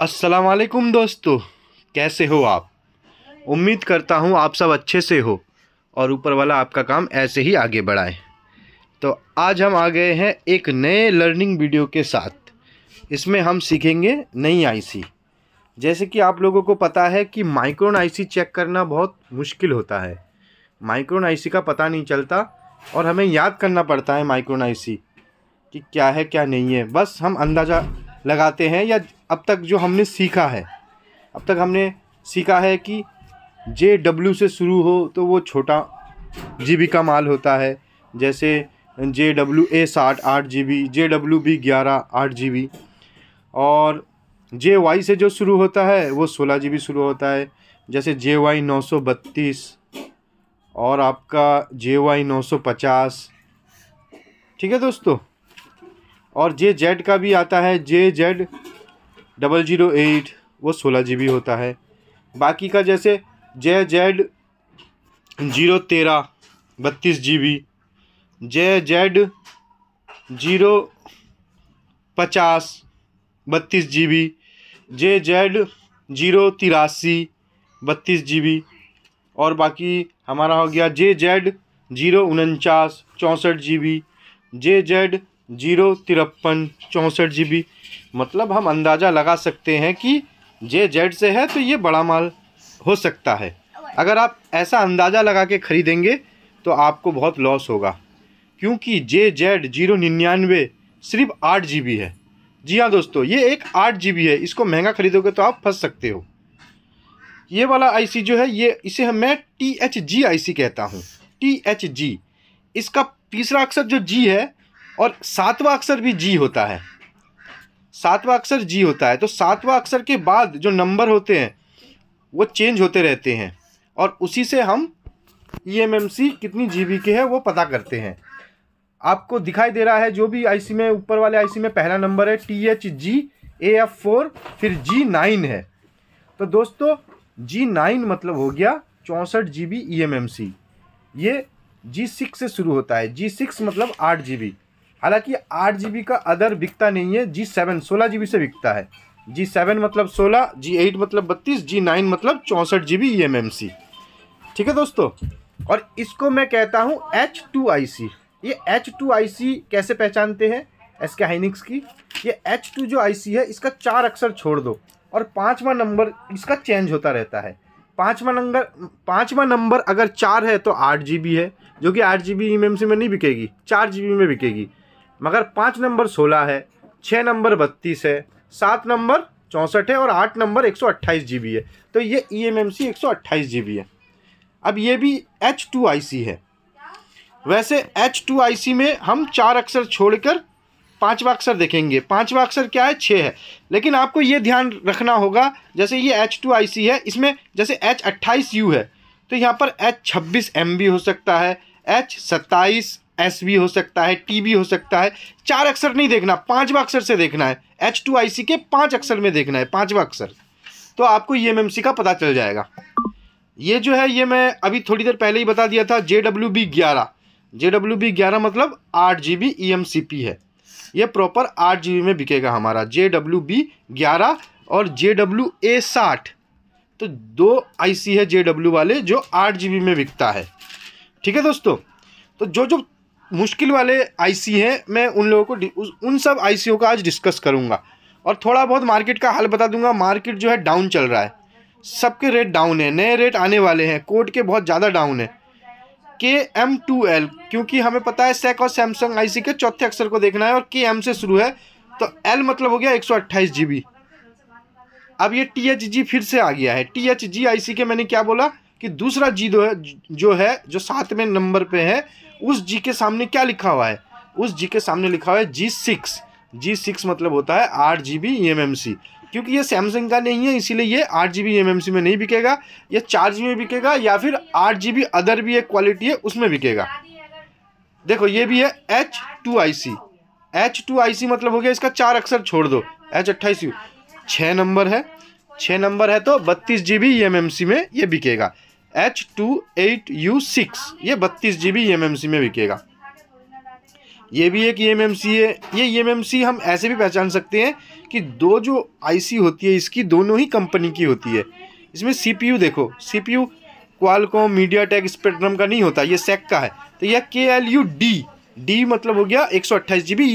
असलकुम दोस्तों कैसे हो आप उम्मीद करता हूँ आप सब अच्छे से हो और ऊपर वाला आपका काम ऐसे ही आगे बढ़ाए तो आज हम आ गए हैं एक नए लर्निंग वीडियो के साथ इसमें हम सीखेंगे नई आईसी जैसे कि आप लोगों को पता है कि माइक्रोन आईसी चेक करना बहुत मुश्किल होता है माइक्रोन आईसी का पता नहीं चलता और हमें याद करना पड़ता है माइक्रोन आईसी कि क्या है क्या नहीं है बस हम अंदाज़ा लगाते हैं या अब तक जो हमने सीखा है अब तक हमने सीखा है कि जे डब्ल्यू से शुरू हो तो वो छोटा जी बी का माल होता है जैसे जे डब्ल्यू ए साठ आठ G B J W B ग्यारह आठ जी बी और जे वाई से जो शुरू होता है वो सोलह जी बी शुरू होता है जैसे जे वाई नौ सौ बत्तीस और आपका जे वाई नौ सौ पचास ठीक है दोस्तों और जे जेड का भी आता है J Z double zero eight वो सोलह जी बी होता है बाकी का जैसे जे जेड जीरो तेरह बत्तीस G B J Z zero पचास बत्तीस G B J Z zero तिरासी बत्तीस जी बी और बाकी हमारा हो गया जे जेड जीरो उनचास चौंसठ G B J Z zero तिरपन चौंसठ जी मतलब हम अंदाज़ा लगा सकते हैं कि जे जेड से है तो ये बड़ा माल हो सकता है अगर आप ऐसा अंदाज़ा लगा के ख़रीदेंगे तो आपको बहुत लॉस होगा क्योंकि जे जेड जीरो निन्यानवे सिर्फ आठ जी है जी हाँ दोस्तों ये एक आठ जी है इसको महंगा खरीदोगे तो आप फंस सकते हो ये वाला आईसी जो है ये इसे हम मैं टी एच जी आई कहता हूँ टी एच जी इसका तीसरा अक्षर जो जी है और सातवां अक्षर भी जी होता है सातवां अक्षर जी होता है तो सातवां अक्षर के बाद जो नंबर होते हैं वो चेंज होते रहते हैं और उसी से हम ई एम एम सी कितनी जी बी के है वो पता करते हैं आपको दिखाई दे रहा है जो भी आईसी में ऊपर वाले आईसी में पहला नंबर है T H G A F four फिर जी नाइन है तो दोस्तों जी नाइन मतलब हो गया चौंसठ G B E M M C ये जी सिक्स से शुरू होता है जी सिक्स मतलब आठ जी बी हालांकि आठ जी का अदर बिकता नहीं है जी सेवन सोलह जी से बिकता है जी सेवन मतलब सोलह जी एट मतलब बत्तीस जी नाइन मतलब चौंसठ जी बी ई ठीक है दोस्तों और इसको मैं कहता हूँ एच टू आई सी ये एच टू आई सी कैसे पहचानते हैं एस के हाइनिक्स की ये एच टू जो आई सी है इसका चार अक्षर छोड़ दो और पाँचवा नंबर इसका चेंज होता रहता है पाँचवा नंबर पाँचवा नंबर अगर चार है तो आठ जी बी है जो कि आठ G B E M C में नहीं बिकेगी चार जी बी में बिकेगी मगर पाँच नंबर सोलह है छः नंबर बत्तीस है सात नंबर चौंसठ है और आठ नंबर एक सौ अट्ठाईस जी बी है तो ये ई एम एम सी एक सौ अट्ठाईस जी बी है अब ये भी एच टू आई सी है वैसे एच टू आई सी में हम चार अक्षर छोड़कर पाँचवा अक्षर देखेंगे पाँचवा अक्षर क्या है छः है लेकिन आपको ये ध्यान रखना होगा जैसे ये एच टू आई सी है इसमें जैसे एच अट्ठाईस यू है तो यहाँ पर एच छब्बीस एम बी हो सकता है एच सत्ताईस एस भी हो सकता है टी भी हो सकता है चार अक्षर नहीं देखना पाँचवा अक्षर से देखना है एच टू आई सी के पाँच अक्षर में देखना है पाँचवा अक्षर तो आपको ई एम एम सी का पता चल जाएगा ये जो है ये मैं अभी थोड़ी देर पहले ही बता दिया था जे डब्ल्यू बी ग्यारह जे डब्ल्यू बी ग्यारह मतलब आठ G B E M C P है ये प्रॉपर आठ जी बी में बिकेगा हमारा जे डब्ल्यू बी ग्यारह और जे डब्ल्यू ए साठ तो दो आई सी है जे डब्ल्यू वाले जो आठ जी बी में बिकता है ठीक है दोस्तों तो जो जो मुश्किल वाले आईसी हैं मैं उन लोगों को उन सब आईसीओ का आज डिस्कस करूँगा और थोड़ा बहुत मार्केट का हाल बता दूंगा मार्केट जो है डाउन चल रहा है सबके रेट डाउन है नए रेट आने वाले हैं कोर्ट के बहुत ज़्यादा डाउन है के एम टू एल क्योंकि हमें पता है सेक और सैमसंग आई के चौथे अक्षर को देखना है और के एम से शुरू है तो एल मतलब हो गया एक सौ जी बी अब ये टी एच जी फिर से आ गया है टी एच जी आई सी के मैंने क्या बोला कि दूसरा जी जो है जो है जो सातवें नंबर पे है उस जी के सामने क्या लिखा हुआ है उस जी के सामने लिखा हुआ है जी सिक्स जी सिक्स मतलब होता है आठ G B M M C क्योंकि ये सैमसंग का नहीं है इसीलिए ये आठ G B M M C में नहीं बिकेगा ये चार जी में बिकेगा या फिर आठ जी बी अदर भी एक क्वालिटी है उसमें बिकेगा देखो ये भी है H two I C H two I C मतलब हो गया इसका चार अक्षर छोड़ दो एच अट्ठाईस छः नंबर है छः नंबर है तो बत्तीस G B M M C में ये बिकेगा H two eight U six ये बत्तीस जी बी e में बिकेगा ये भी एक ई एम एम सी है ये ई एम एम सी हम ऐसे भी पहचान सकते हैं कि दो जो आई सी होती है इसकी दोनों ही कंपनी की होती है इसमें सी पी यू देखो C P U Qualcomm MediaTek Spectrum का नहीं होता ये सेक e का है तो यह के एल यू डी डी मतलब हो गया एक सौ अट्ठाईस जी बी